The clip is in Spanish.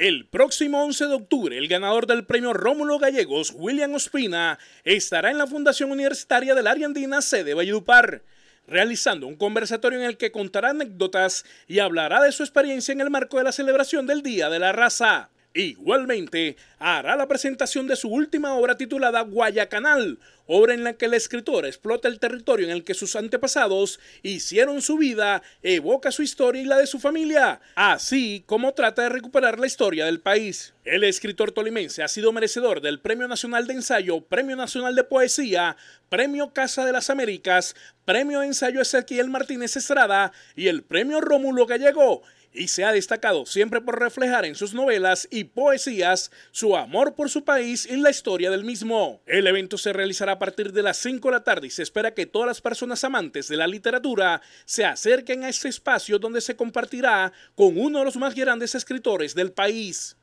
El próximo 11 de octubre, el ganador del premio Rómulo Gallegos, William Ospina, estará en la Fundación Universitaria del la Andina, sede Valledupar, realizando un conversatorio en el que contará anécdotas y hablará de su experiencia en el marco de la celebración del Día de la Raza. Igualmente, hará la presentación de su última obra titulada Guayacanal, obra en la que el escritor explota el territorio en el que sus antepasados hicieron su vida, evoca su historia y la de su familia, así como trata de recuperar la historia del país. El escritor tolimense ha sido merecedor del Premio Nacional de Ensayo, Premio Nacional de Poesía, Premio Casa de las Américas, Premio Ensayo Ezequiel Martínez Estrada y el Premio Rómulo Gallego y se ha destacado siempre por reflejar en sus novelas y poesías su amor por su país y la historia del mismo. El evento se realizará a partir de las 5 de la tarde y se espera que todas las personas amantes de la literatura se acerquen a este espacio donde se compartirá con uno de los más grandes escritores del país.